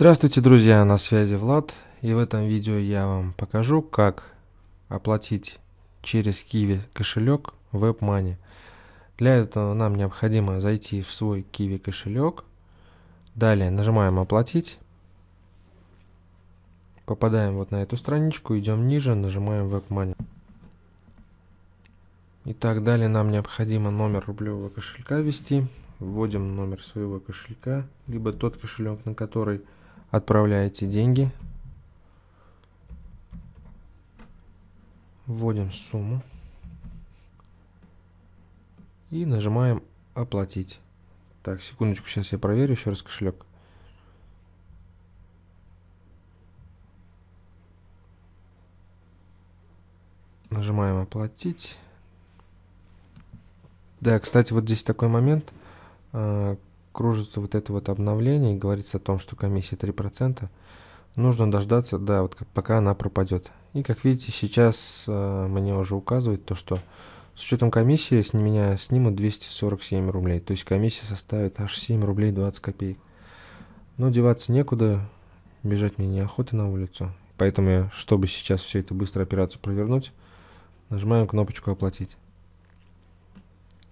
Здравствуйте, друзья! На связи Влад. И в этом видео я вам покажу, как оплатить через Kiwi кошелек WebMoney. Для этого нам необходимо зайти в свой Kiwi кошелек. Далее нажимаем «Оплатить». Попадаем вот на эту страничку, идем ниже, нажимаем WebMoney. Итак, далее нам необходимо номер рублевого кошелька ввести. Вводим номер своего кошелька, либо тот кошелек, на который Отправляете деньги. Вводим сумму. И нажимаем оплатить. Так, секундочку, сейчас я проверю еще раз кошелек. Нажимаем оплатить. Да, кстати, вот здесь такой момент. А, кружится вот это вот обновление и говорится о том, что комиссия 3%. Нужно дождаться, да, вот как, пока она пропадет. И как видите, сейчас э, мне уже указывает то, что с учетом комиссии с меня снимут 247 рублей. То есть комиссия составит аж 7 рублей 20 копеек. Но деваться некуда, бежать мне неохота на улицу. Поэтому, я, чтобы сейчас все это быстро операцию провернуть, нажимаем кнопочку «Оплатить».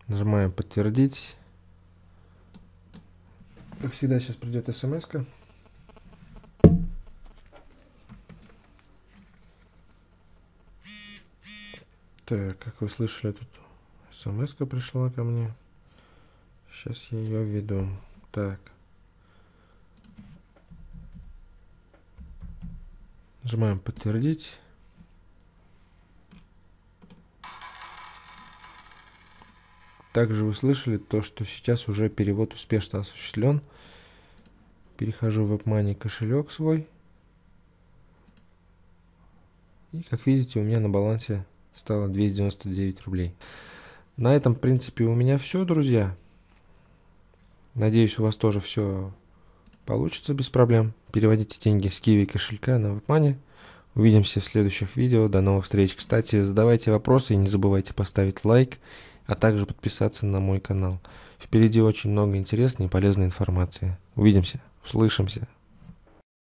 Нажимаем «Подтвердить». Как всегда, сейчас придет смс -ка. Так, как вы слышали, тут смс пришла ко мне. Сейчас я ее введу. Так. Нажимаем подтвердить. Также вы слышали то, что сейчас уже перевод успешно осуществлен. Перехожу в WebMoney кошелек свой. И как видите, у меня на балансе стало 299 рублей. На этом, в принципе, у меня все, друзья. Надеюсь, у вас тоже все получится без проблем. Переводите деньги с киви кошелька на WebMoney. Увидимся в следующих видео. До новых встреч. Кстати, задавайте вопросы и не забывайте поставить лайк а также подписаться на мой канал. Впереди очень много интересной и полезной информации. Увидимся, услышимся.